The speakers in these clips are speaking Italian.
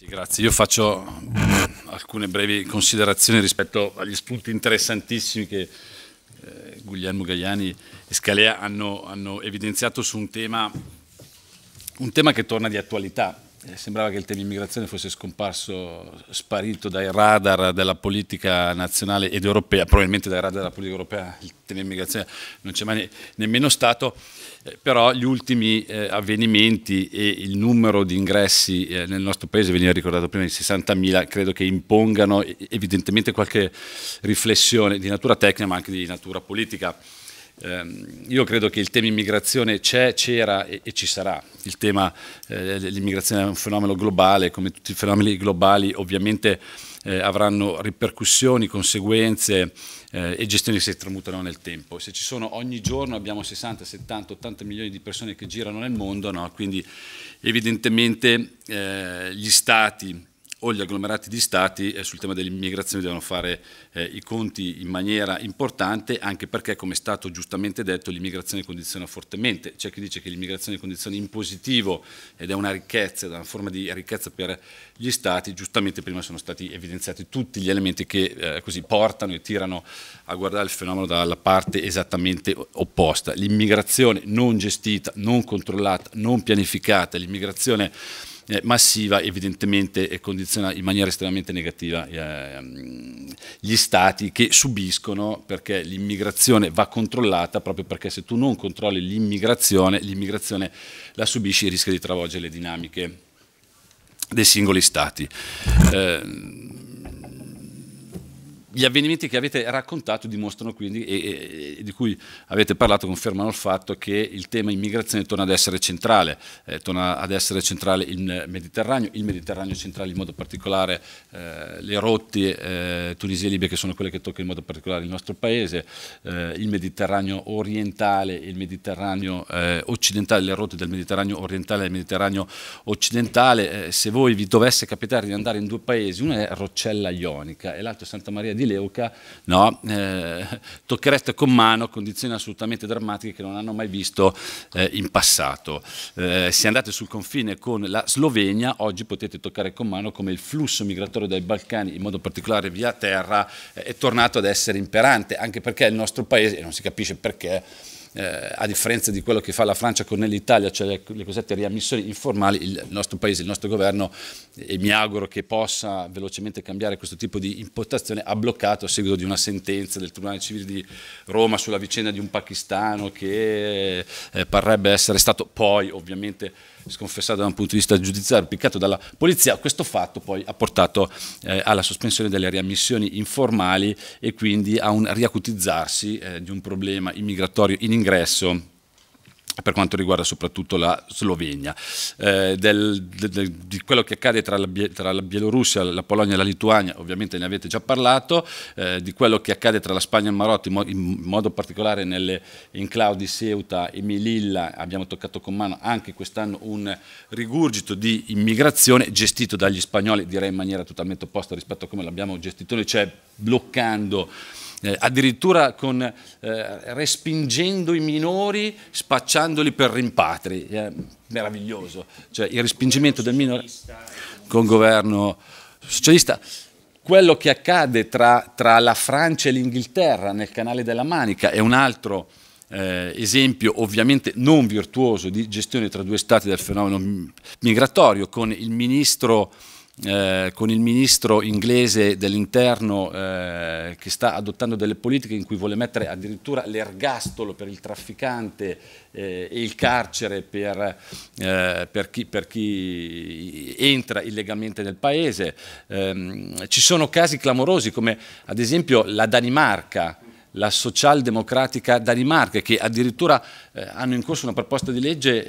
Sì, grazie. Io faccio mm, alcune brevi considerazioni rispetto agli spunti interessantissimi che eh, Guglielmo Gaiani e Scalea hanno, hanno evidenziato su un tema, un tema che torna di attualità eh, sembrava che il tema immigrazione fosse scomparso, sparito dai radar della politica nazionale ed europea, probabilmente dai radar della politica europea il tema immigrazione non c'è mai nemmeno stato, eh, però gli ultimi eh, avvenimenti e il numero di ingressi eh, nel nostro paese, veniva ricordato prima di 60.000, credo che impongano evidentemente qualche riflessione di natura tecnica ma anche di natura politica. Ehm, io credo che il tema immigrazione c'è, c'era e, e, ci sarà. Il tema eh, l'immigrazione è un fenomeno globale, come tutti i fenomeni globali ovviamente eh, avranno ripercussioni, conseguenze eh, e gestioni che si tramutano nel tempo. Se ci sono ogni giorno abbiamo 60, 70, 80 milioni di persone che girano nel mondo, no? quindi evidentemente eh, gli stati o gli agglomerati di stati eh, sul tema dell'immigrazione devono fare eh, i conti in maniera importante, anche perché, come è stato giustamente detto, l'immigrazione condiziona fortemente. C'è chi dice che l'immigrazione condiziona in positivo ed è una ricchezza, è una forma di ricchezza per gli stati. Giustamente prima sono stati evidenziati tutti gli elementi che eh, così portano e tirano a guardare il fenomeno dalla parte esattamente opposta. L'immigrazione non gestita, non controllata, non pianificata, l'immigrazione eh, massiva evidentemente e condiziona in maniera estremamente negativa eh, gli stati che subiscono perché l'immigrazione va controllata proprio perché se tu non controlli l'immigrazione, l'immigrazione la subisci e rischia di travolgere le dinamiche dei singoli stati. Eh, gli avvenimenti che avete raccontato dimostrano quindi, e, e, di cui avete parlato, confermano il fatto che il tema immigrazione torna ad essere centrale, eh, torna ad essere centrale il Mediterraneo, il Mediterraneo centrale in modo particolare eh, le rotte eh, Tunisia e Libia che sono quelle che toccano in modo particolare il nostro paese, eh, il Mediterraneo orientale e il Mediterraneo eh, occidentale, le rotte del Mediterraneo orientale e del Mediterraneo occidentale, eh, se voi vi dovesse capitare di andare in due paesi, uno è Roccella Ionica e l'altro è Santa Maria di di Leuca, no? eh, toccherette con mano, condizioni assolutamente drammatiche che non hanno mai visto eh, in passato. Eh, se andate sul confine con la Slovenia, oggi potete toccare con mano come il flusso migratorio dai Balcani, in modo particolare via terra, eh, è tornato ad essere imperante, anche perché il nostro paese, e non si capisce perché, eh, a differenza di quello che fa la Francia con l'Italia, cioè le, le cosiddette riammissioni informali, il nostro paese, il nostro governo, e mi auguro che possa velocemente cambiare questo tipo di impostazione, ha bloccato a seguito di una sentenza del Tribunale Civile di Roma sulla vicenda di un pakistano che eh, parrebbe essere stato poi ovviamente sconfessato da un punto di vista giudiziario, piccato dalla polizia, questo fatto poi ha portato eh, alla sospensione delle riammissioni informali e quindi a un riacutizzarsi eh, di un problema immigratorio in l'ingresso per quanto riguarda soprattutto la Slovenia. Eh, del, de, de, di quello che accade tra la, tra la, Bielorussia, la Polonia e la Lituania, ovviamente ne avete già parlato, eh, di quello che accade tra la Spagna e il Marocco, in, mo in, modo particolare nelle enclave di Ceuta e Melilla, abbiamo toccato con mano anche quest'anno un rigurgito di immigrazione gestito dagli spagnoli, direi in maniera totalmente opposta rispetto a come l'abbiamo gestito noi, cioè bloccando eh, addirittura con, eh, respingendo i minori, spacciandoli per rimpatri. È eh, meraviglioso, cioè il respingimento del minore con governo socialista quello che accade tra, tra la Francia e l'Inghilterra nel canale della Manica è un altro eh, esempio ovviamente non virtuoso di gestione tra due stati del fenomeno migratorio con il ministro eh, con il ministro inglese dell'interno eh, che sta adottando delle politiche in cui vuole mettere addirittura l'ergastolo per il trafficante eh, e il carcere per, eh, per, chi, per, chi, entra illegalmente nel paese. Ehm, ci sono casi clamorosi come ad esempio la Danimarca la socialdemocratica Danimarca, che addirittura eh, hanno in corso una proposta di legge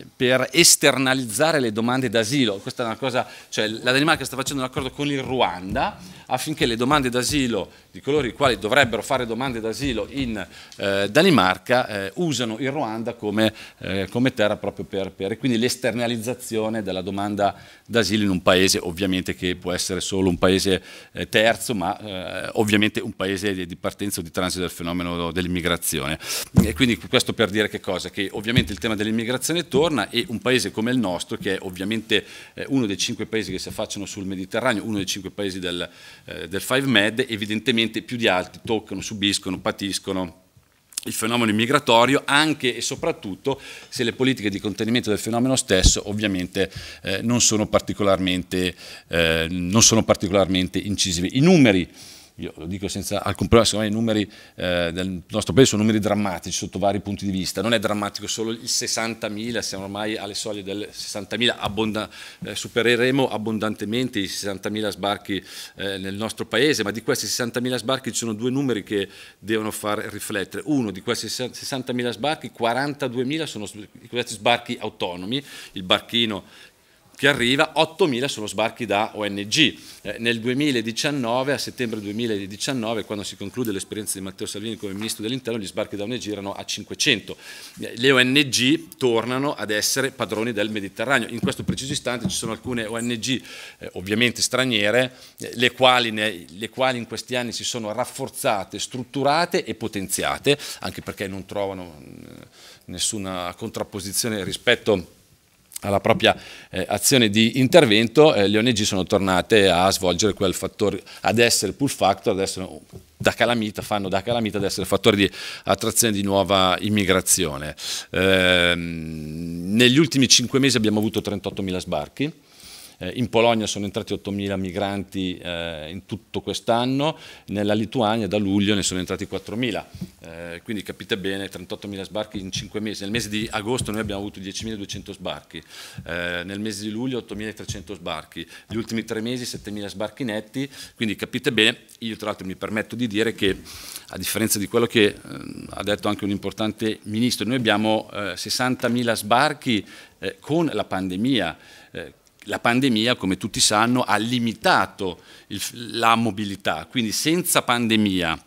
eh, per esternalizzare le domande d'asilo. Questa è una cosa, cioè la Danimarca sta facendo un accordo con il Ruanda affinché le domande d'asilo di coloro i quali dovrebbero fare domande d'asilo in eh, Danimarca eh, usano il Ruanda come, eh, come terra proprio per, per quindi l'esternalizzazione della domanda d'asilo in un paese ovviamente che può essere solo un paese eh, terzo, ma ovviamente un paese di, di partenza senso di transito del fenomeno dell'immigrazione. E quindi questo per dire che cosa? Che ovviamente il tema dell'immigrazione torna e un paese come il nostro, che è ovviamente eh, uno dei cinque paesi che si affacciano sul Mediterraneo, uno dei cinque paesi del, eh, del Five Med, evidentemente più di altri toccano, subiscono, patiscono il fenomeno immigratorio anche e soprattutto se le politiche di contenimento del fenomeno stesso ovviamente eh, non, sono eh, non, sono particolarmente, incisive. I numeri io lo dico senza alcun problema, secondo me i numeri eh, del nostro paese sono numeri drammatici sotto vari punti di vista, non è drammatico solo il 60.000, siamo ormai alle soglie del 60.000, abbonda, eh, supereremo abbondantemente i 60.000 sbarchi eh, nel nostro paese, ma di questi 60.000 sbarchi ci sono due numeri che devono far riflettere, uno di questi 60.000 sbarchi, 42.000 sono i sbarchi autonomi, il barchino che arriva, 8.000 sono sbarchi da ONG. Eh, nel 2019, a settembre 2019, quando si conclude l'esperienza di Matteo Salvini come ministro dell'interno, gli sbarchi da ONG erano a 500. Eh, le ONG tornano ad essere padroni del Mediterraneo. In questo preciso istante ci sono alcune ONG, eh, ovviamente straniere, eh, le, quali ne, le quali in questi anni si sono rafforzate, strutturate e potenziate, anche perché non trovano mm, nessuna contrapposizione rispetto a alla propria eh, azione di intervento, eh, le ONG sono tornate a svolgere quel fattore, ad essere pull factor, ad essere da calamita, fanno da calamita ad essere fattore di attrazione di nuova immigrazione. Eh, negli ultimi cinque mesi abbiamo avuto 38.000 sbarchi, eh, in Polonia sono entrati 8.000 migranti eh, in tutto quest'anno, nella Lituania da luglio ne sono entrati 4.000, eh, quindi capite bene 38.000 sbarchi in 5 mesi. Nel mese di agosto noi abbiamo avuto 10.200 sbarchi, eh, nel mese di luglio 8.300 sbarchi, gli ultimi tre mesi 7.000 sbarchi netti, quindi capite bene, io tra l'altro mi permetto di dire che a differenza di quello che eh, ha detto anche un importante ministro, noi abbiamo 60.000 eh, sbarchi con la pandemia la pandemia, come tutti sanno, ha limitato il, la mobilità, quindi senza pandemia,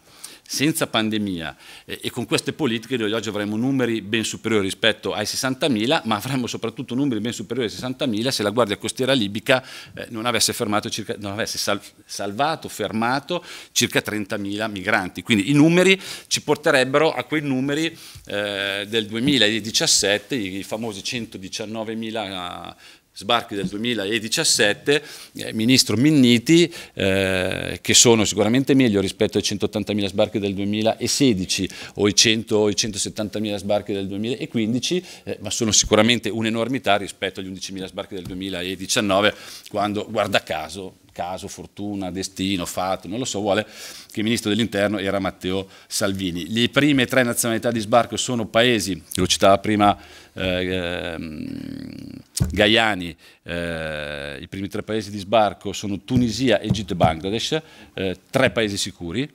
senza pandemia eh, e con queste politiche noi oggi avremmo numeri ben superiori rispetto ai 60.000, ma avremmo soprattutto numeri ben superiori ai 60.000 se la Guardia Costiera Libica eh, non avesse, circa, non avesse sal, salvato, fermato circa 30.000 migranti. Quindi i numeri ci porterebbero a quei numeri eh, del 2017, i, i famosi 119.000 sbarchi del 2017, eh, ministro Minniti, eh, che sono sicuramente meglio rispetto ai 180.000 sbarchi del 2016 o i 170.000 sbarchi del 2015, eh, ma sono sicuramente un'enormità rispetto agli 11.000 sbarchi del 2019, quando, guarda caso, caso, fortuna, destino, fatto, non lo so, vuole che il ministro dell'interno era Matteo Salvini. Le prime tre nazionalità di sbarco sono paesi, lo citava prima eh, ehm, Gaiani, eh, i primi tre paesi di sbarco sono Tunisia, Egitto e Bangladesh, eh, tre paesi sicuri,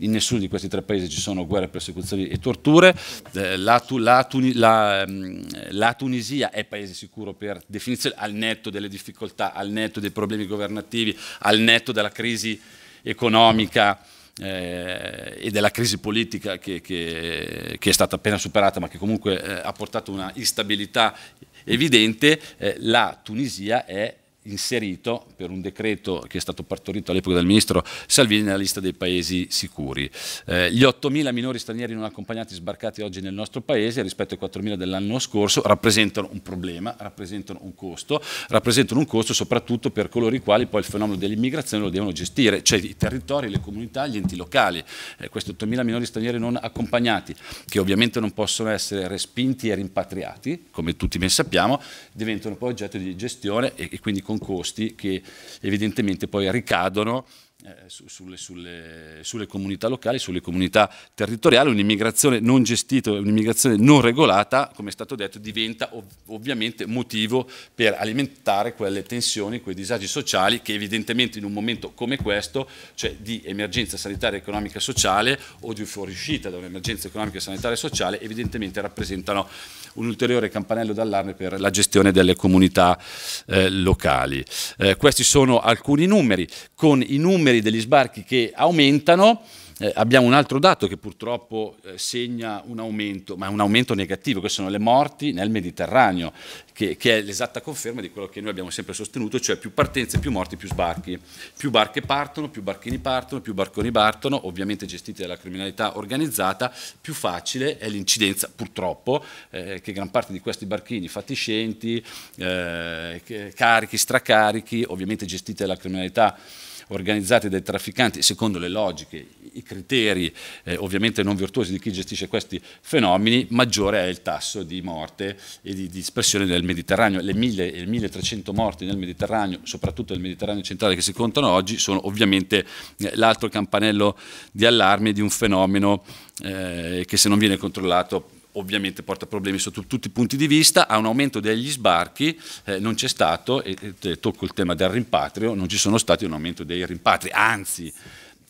in nessuno di questi tre paesi ci sono guerre, persecuzioni e torture, eh, la, la, la, mm, la, Tunisia è paese sicuro per definizione, al netto delle difficoltà, al netto dei problemi governativi, al netto della crisi economica. Eh, e della crisi politica che, che, che, è stata appena superata ma che comunque eh, ha portato una instabilità evidente, eh, la Tunisia è inserito per un decreto che è stato partorito all'epoca dal ministro Salvini nella lista dei paesi sicuri. Eh, gli 8.000 minori stranieri non accompagnati sbarcati oggi nel nostro paese rispetto ai 4.000 dell'anno scorso rappresentano un problema, rappresentano un costo, rappresentano un costo soprattutto per coloro i quali poi il fenomeno dell'immigrazione lo devono gestire, cioè i territori, le comunità, gli enti locali. Eh, questi 8.000 minori stranieri non accompagnati, che ovviamente non possono essere respinti e rimpatriati, come tutti ben sappiamo, diventano poi oggetto di gestione e, e quindi con con costi che evidentemente poi ricadono eh, sulle, sulle, sulle, comunità locali, sulle comunità territoriali, un'immigrazione non gestita, un'immigrazione non regolata, come è stato detto, diventa ov ovviamente motivo per alimentare quelle tensioni, quei disagi sociali che evidentemente in un momento come questo, cioè di emergenza sanitaria, economica e sociale o di fuoriuscita da un'emergenza economica, sanitaria e sociale, evidentemente rappresentano un ulteriore campanello d'allarme per la gestione delle comunità eh, locali. Eh, questi sono alcuni numeri, con i numeri numeri degli sbarchi che aumentano, eh, abbiamo un altro dato che purtroppo eh, segna un aumento, ma è un aumento negativo, che sono le morti nel Mediterraneo, che, che è l'esatta conferma di quello che noi abbiamo sempre sostenuto, cioè più partenze, più morti, più sbarchi. Più barche partono, più barchini partono, più barconi partono, ovviamente gestiti dalla criminalità organizzata, più facile è l'incidenza, purtroppo, eh, che gran parte di questi barchini fatiscenti, eh, carichi, stracarichi, ovviamente gestiti dalla criminalità organizzata, organizzate dai trafficanti secondo le logiche, i criteri eh, ovviamente non virtuosi di chi gestisce questi fenomeni, maggiore è il tasso di morte e di dispersione nel Mediterraneo. Le 1000 e 1300 morti nel Mediterraneo, soprattutto nel Mediterraneo centrale che si contano oggi, sono ovviamente eh, l'altro campanello di allarme di un fenomeno eh, che se non viene controllato ovviamente porta problemi sotto tutti i punti di vista, ha un aumento degli sbarchi eh, non c'è stato, e, e, tocco il tema del rimpatrio, non ci sono stati un aumento dei rimpatri, anzi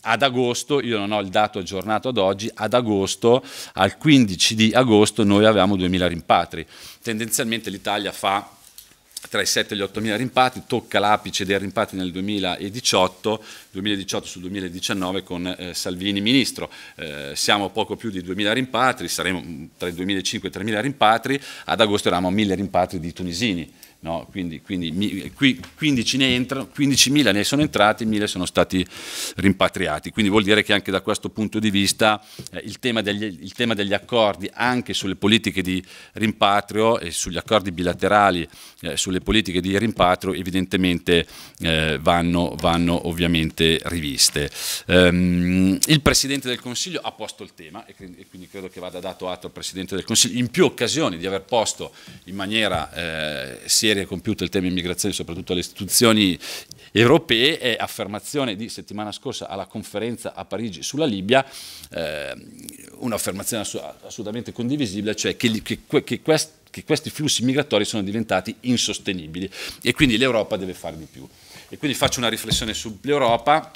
ad agosto, io non ho il dato aggiornato ad oggi, ad agosto, al 15 di agosto noi avevamo 2000 rimpatri, tendenzialmente l'Italia fa tra i 7 e gli 8 mila rimpatri, tocca l'apice dei rimpatri nel 2018, 2018 sul 2019 con eh, Salvini ministro. Eh, siamo poco più di 2 rimpatri, saremo tra i 2.500 e i 3 rimpatri, ad agosto eravamo 1.000 rimpatri di tunisini No? Quindi, quindi, 15 ne entrano, 15.000 ne sono entrati, 1.000 sono stati rimpatriati, quindi vuol dire che anche da questo punto di vista eh, il, tema degli, il, tema degli, accordi anche sulle politiche di rimpatrio e sugli accordi bilaterali eh, sulle politiche di rimpatrio evidentemente eh, vanno, vanno, ovviamente riviste. Ehm, il Presidente del Consiglio ha posto il tema e quindi credo che vada dato atto al Presidente del Consiglio in più occasioni di aver posto in maniera sia eh, mestiere compiuto il tema immigrazione soprattutto alle istituzioni europee è affermazione di settimana scorsa alla conferenza a Parigi sulla Libia, eh, un'affermazione assolutamente condivisibile, cioè che, che, che questo che questi flussi migratori sono diventati insostenibili e quindi l'Europa deve fare di più. E quindi faccio una riflessione sull'Europa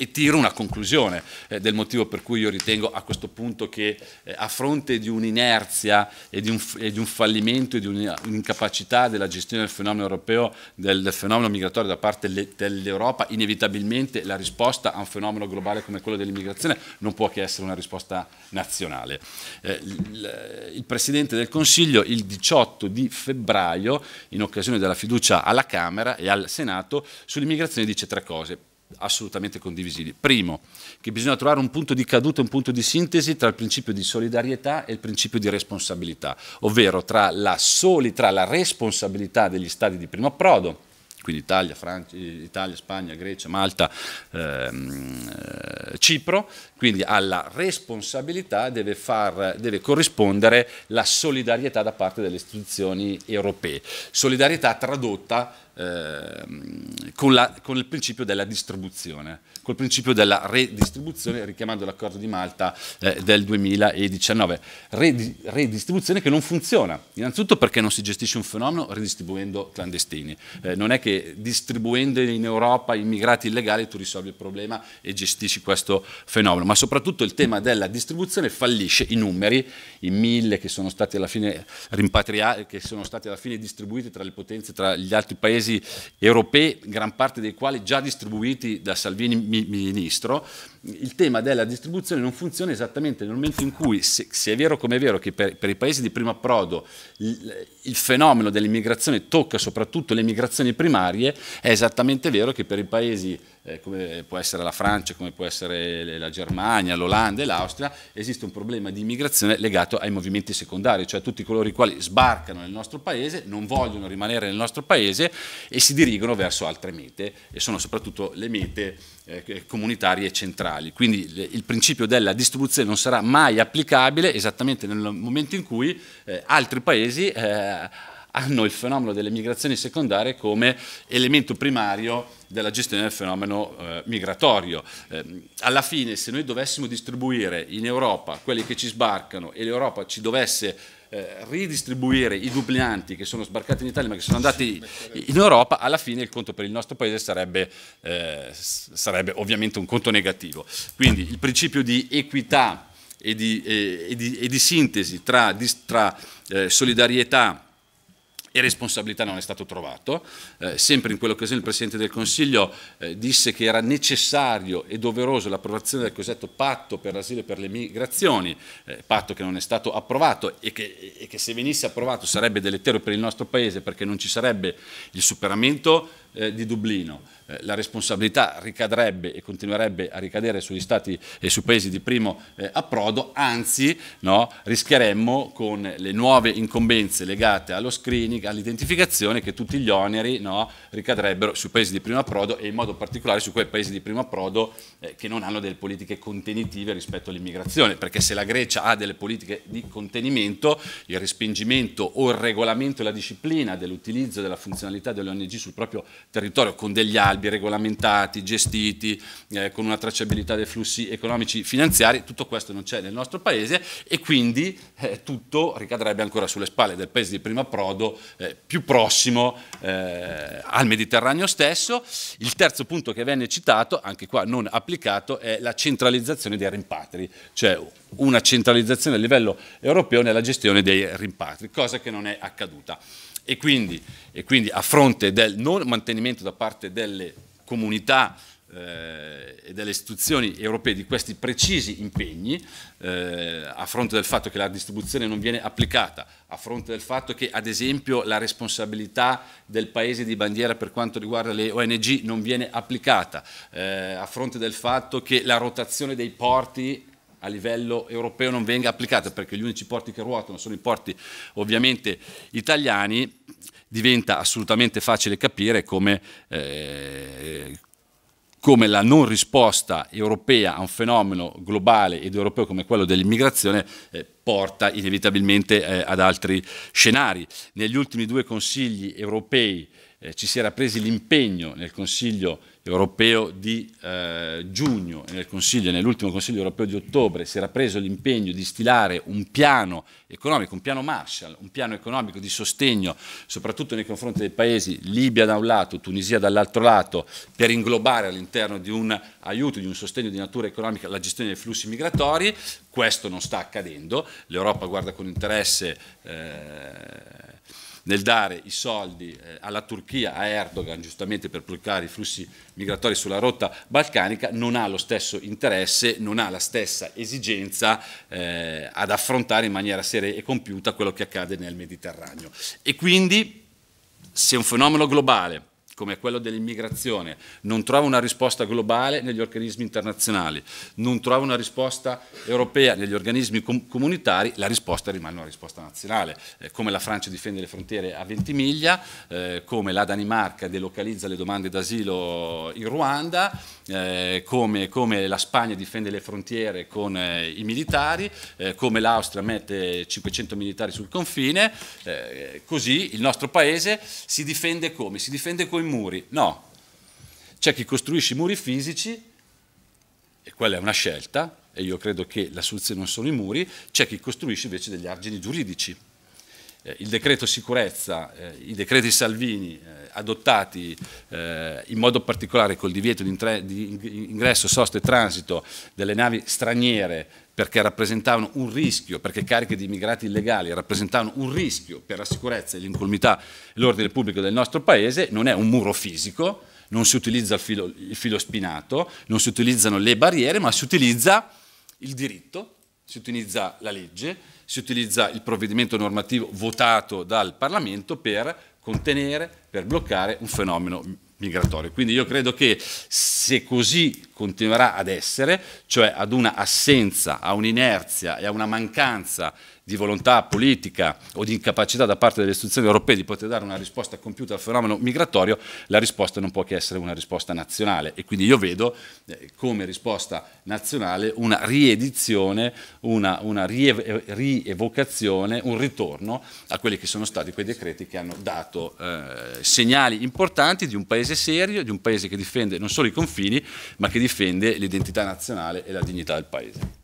e tiro una conclusione eh, del motivo per cui io ritengo a questo punto che eh, a fronte di un'inerzia e, un, e, di un fallimento e di un'incapacità della gestione del fenomeno europeo, del, del fenomeno migratorio da parte dell'Europa, inevitabilmente la risposta a un fenomeno globale come quello dell'immigrazione non può che essere una risposta nazionale. Eh, il, il Presidente del Consiglio il 18 di febbraio, in occasione della fiducia alla Camera e al Senato, sull'immigrazione dice tre cose assolutamente condivisibili. Primo, che bisogna trovare un punto di caduta, un punto di sintesi tra il principio di solidarietà e il principio di responsabilità, ovvero tra la, soli, tra la responsabilità degli stati di primo approdo, quindi Italia, Francia, Italia, Spagna, Grecia, Malta, ehm, eh, Cipro, quindi alla responsabilità deve, far, deve, corrispondere la solidarietà da parte delle istituzioni europee. Solidarietà tradotta Ehm, con, la, con, il principio della distribuzione, col principio della redistribuzione, richiamando l'accordo di Malta eh, del 2019. Redi, redistribuzione che non funziona, innanzitutto perché non si gestisce un fenomeno redistribuendo clandestini. Eh, non è che distribuendo in Europa immigrati illegali tu risolvi il problema e gestisci questo fenomeno, ma soprattutto il tema della distribuzione fallisce i numeri, i mille che sono stati alla fine rimpatriati, che sono stati alla fine distribuiti tra le potenze, tra gli altri paesi paesi europei, gran parte dei quali già distribuiti da Salvini ministro, il tema della distribuzione non funziona esattamente nel momento in cui, se, se è vero come è vero che per, per i paesi di primo approdo il, il fenomeno dell'immigrazione tocca soprattutto le migrazioni primarie, è esattamente vero che per i paesi eh, come può essere la Francia, come può essere la Germania, l'Olanda e l'Austria, esiste un problema di immigrazione legato ai movimenti secondari, cioè a tutti coloro i quali sbarcano nel nostro paese, non vogliono rimanere nel nostro paese e si dirigono verso altre mete e sono soprattutto le mete eh, comunitarie centrali elettorali, quindi il principio della distribuzione non sarà mai applicabile esattamente nel momento in cui eh, altri paesi eh, hanno il fenomeno delle migrazioni secondarie come elemento primario della gestione del fenomeno eh, migratorio. Eh, alla fine se noi dovessimo distribuire in Europa quelli che ci sbarcano e l'Europa ci dovesse eh, ridistribuire i duplianti che sono sbarcati in Italia ma che sono andati in Europa, alla fine il conto per il nostro paese sarebbe, eh, sarebbe ovviamente un conto negativo. Quindi il principio di equità e di, e, eh, e di, e di sintesi tra, di, tra eh, solidarietà e responsabilità non è stato trovato. Eh, sempre in quell'occasione il Presidente del Consiglio eh, disse che era necessario e doveroso l'approvazione del cosiddetto patto per l'asilo e per le migrazioni, eh, patto che non è stato approvato e che, e che se venisse approvato sarebbe deleterio per il nostro Paese perché non ci sarebbe il superamento eh, di Dublino. Eh, la responsabilità ricadrebbe e continuerebbe a ricadere sugli stati e sui paesi di primo eh, approdo, anzi no, rischieremmo con le nuove incombenze legate allo screening, all'identificazione, che tutti gli oneri no, ricadrebbero sui paesi di primo approdo e in modo particolare su quei paesi di primo approdo eh, che non hanno delle politiche contenitive rispetto all'immigrazione, perché se la Grecia ha delle politiche di contenimento, il respingimento o il regolamento e la disciplina dell'utilizzo della funzionalità delle ONG sul proprio territorio con degli albi regolamentati, gestiti, eh, con una tracciabilità dei flussi economici finanziari, tutto questo non c'è nel nostro paese e quindi eh, tutto ricadrebbe ancora sulle spalle del paese di primo approdo eh, più prossimo eh, al Mediterraneo stesso. Il terzo punto che venne citato, anche qua non applicato, è la centralizzazione dei rimpatri, cioè una centralizzazione a livello europeo nella gestione dei rimpatri, cosa che non è accaduta. E quindi, e quindi a fronte del non mantenimento da parte delle comunità eh, e delle istituzioni europee di questi precisi impegni, eh, a fronte del fatto che la distribuzione non viene applicata, a fronte del fatto che ad esempio la responsabilità del paese di bandiera per quanto riguarda le ONG non viene applicata, eh, a fronte del fatto che la rotazione dei porti a livello europeo non venga applicata, perché gli unici porti che ruotano sono i porti ovviamente italiani, diventa assolutamente facile capire come, eh, come la non risposta europea a un fenomeno globale ed europeo come quello dell'immigrazione eh, porta inevitabilmente eh, ad altri scenari. Negli ultimi due consigli europei eh, ci si era presi l'impegno nel Consiglio europeo di eh, giugno e nel Consiglio, nell'ultimo Consiglio europeo di ottobre si era preso l'impegno di stilare un piano economico, un piano Marshall, un piano economico di sostegno soprattutto nei confronti dei paesi Libia da un lato, Tunisia dall'altro lato, per inglobare all'interno di un aiuto, di un sostegno di natura economica la gestione dei flussi migratori, questo non sta accadendo, l'Europa guarda con interesse... Eh, nel dare i soldi eh, alla Turchia, a Erdogan, giustamente per bloccare i flussi migratori sulla rotta balcanica, non ha lo stesso interesse, non ha la stessa esigenza eh, ad affrontare in maniera seria e compiuta quello che accade nel Mediterraneo. E quindi se un fenomeno globale come quello dell'immigrazione non trova una risposta globale negli organismi internazionali, non trova una risposta europea negli organismi com comunitari, la risposta rimane una risposta nazionale, eh, come la Francia difende le frontiere a Ventimiglia, eh, come la Danimarca delocalizza le domande d'asilo in Ruanda, eh, come, come, la Spagna difende le frontiere con eh, i militari, eh, come l'Austria mette 500 militari sul confine, eh, così il nostro paese si difende come? Si difende con i muri. No, c'è chi costruisce i muri fisici, e quella è una scelta, e io credo che la soluzione non sono i muri, c'è chi costruisce invece degli argini giuridici eh, il decreto sicurezza, eh, i decreti Salvini eh, adottati eh, in modo particolare col divieto di, di ingresso, sosta e transito delle navi straniere perché rappresentavano un rischio, perché cariche di immigrati illegali rappresentavano un rischio per la sicurezza e l'incolumità e l'ordine pubblico del nostro Paese, non è un muro fisico, non si utilizza il filo, il filo spinato, non si utilizzano le barriere, ma si utilizza il diritto, si utilizza la legge si utilizza il provvedimento normativo votato dal Parlamento per contenere, per bloccare un fenomeno migratorio. Quindi io credo che se così continuerà ad essere, cioè ad una assenza, a un'inerzia e a una mancanza di volontà politica o di incapacità da parte delle istituzioni europee di poter dare una risposta compiuta al fenomeno migratorio, la risposta non può che essere una risposta nazionale e quindi io vedo eh, come risposta nazionale una riedizione, una, una rie rievocazione, un ritorno a quelli che sono stati quei decreti che hanno dato eh, segnali importanti di un paese serio, di un paese che difende non solo i confini ma che difende difende l'identità nazionale e la dignità del Paese.